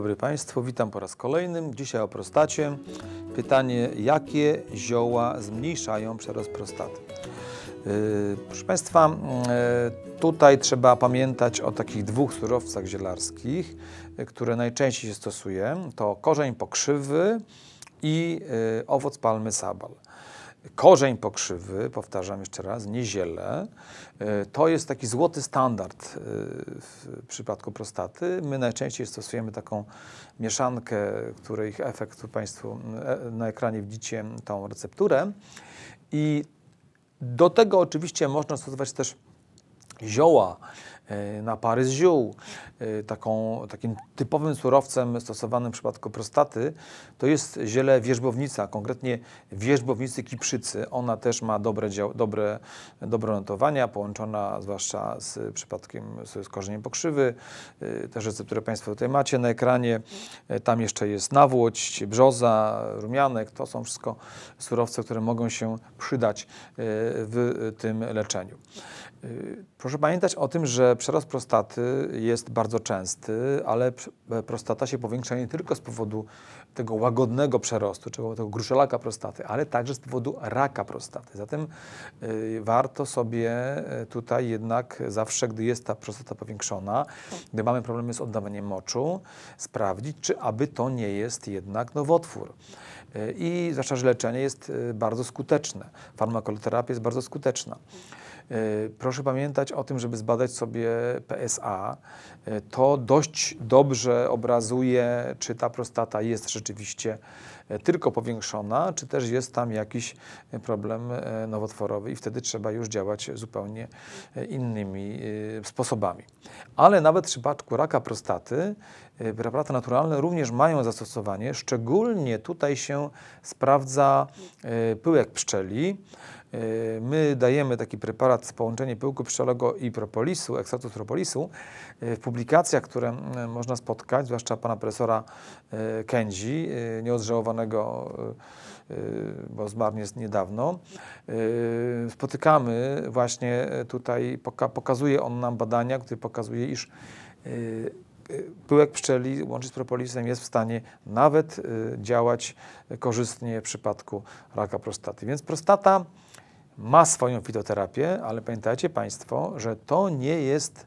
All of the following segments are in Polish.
dobry Państwu, witam po raz kolejny. Dzisiaj o prostacie. Pytanie, jakie zioła zmniejszają przerost prostaty? Yy, proszę Państwa, yy, tutaj trzeba pamiętać o takich dwóch surowcach zielarskich, yy, które najczęściej się stosuje. To korzeń pokrzywy i owoc palmy sabal korzeń pokrzywy, powtarzam jeszcze raz, nie ziele, to jest taki złoty standard e, w przypadku prostaty. My najczęściej stosujemy taką mieszankę, której efekt Państwu e, na ekranie widzicie tą recepturę. I do tego oczywiście można stosować też zioła, E, na pary z ziół. E, taką, takim typowym surowcem stosowanym w przypadku prostaty to jest ziele wierzbownica, konkretnie wierzbownicy kiprzycy. Ona też ma dobre, dział, dobre, dobre notowania, połączona zwłaszcza z przypadkiem z, z korzeniem pokrzywy. E, te rzeczy, które Państwo tutaj macie na ekranie. Tam jeszcze jest nawłoć, brzoza, rumianek. To są wszystko surowce, które mogą się przydać w tym leczeniu. Proszę pamiętać o tym, że przerost prostaty jest bardzo częsty, ale e, prostata się powiększa nie tylko z powodu tego łagodnego przerostu, czyli tego gruszelaka prostaty, ale także z powodu raka prostaty. Zatem y, warto sobie e, tutaj jednak zawsze, gdy jest ta prostata powiększona, gdy mamy problemy z oddawaniem moczu, sprawdzić, czy aby to nie jest jednak nowotwór. Y, I zwłaszcza, że leczenie jest bardzo skuteczne. Farmakoterapia jest bardzo skuteczna. E, proszę pamiętać o tym, żeby zbadać sobie PSA. E, to dość dobrze obrazuje, czy ta prostata jest rzeczywiście e, tylko powiększona, czy też jest tam jakiś problem nowotworowy i wtedy trzeba już działać zupełnie innymi sposobami. Ale nawet w przypadku raka prostaty preparaty naturalne również mają zastosowanie. Szczególnie tutaj się sprawdza pyłek pszczeli. My dajemy taki preparat połączenie pyłku pszczelego i propolisu, ekstraktu z propolisu, e, w publikacjach, które można spotkać, zwłaszcza pana profesora e, Kędzi, e, nieodżałowanego, bo zmarł niedawno, spotykamy właśnie tutaj, pokazuje on nam badania, które pokazuje, iż pyłek pszczeli łączy z propolisem jest w stanie nawet działać korzystnie w przypadku raka prostaty. Więc prostata ma swoją fitoterapię, ale pamiętajcie Państwo, że to nie jest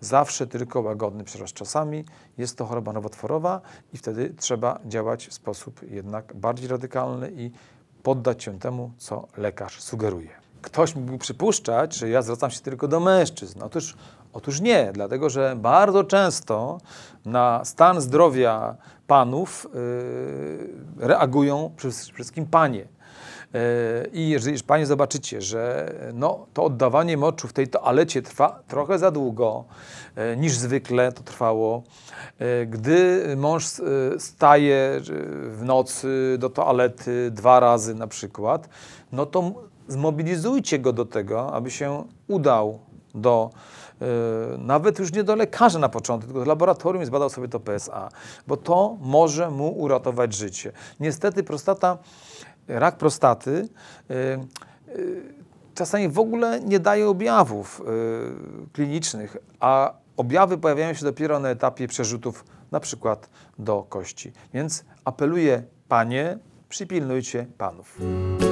zawsze tylko łagodny przyrost. Czasami jest to choroba nowotworowa i wtedy trzeba działać w sposób jednak bardziej radykalny i poddać się temu, co lekarz sugeruje. Ktoś mógłby przypuszczać, że ja zwracam się tylko do mężczyzn. Otóż, otóż nie, dlatego że bardzo często na stan zdrowia panów yy, reagują przede wszystkim panie. E, I jeżeli Panie zobaczycie, że e, no, to oddawanie moczu w tej toalecie trwa trochę za długo e, niż zwykle to trwało, gdy mąż staje w nocy do toalety dwa razy na przykład, no to zmobilizujcie go do tego, aby się udał do nawet już nie do lekarza na początku, tylko do laboratorium i zbadał sobie to PSA, bo to może mu uratować życie. Niestety prostata rak prostaty y, y, czasami w ogóle nie daje objawów y, klinicznych, a objawy pojawiają się dopiero na etapie przerzutów na przykład do kości. Więc apeluję, panie, przypilnujcie panów.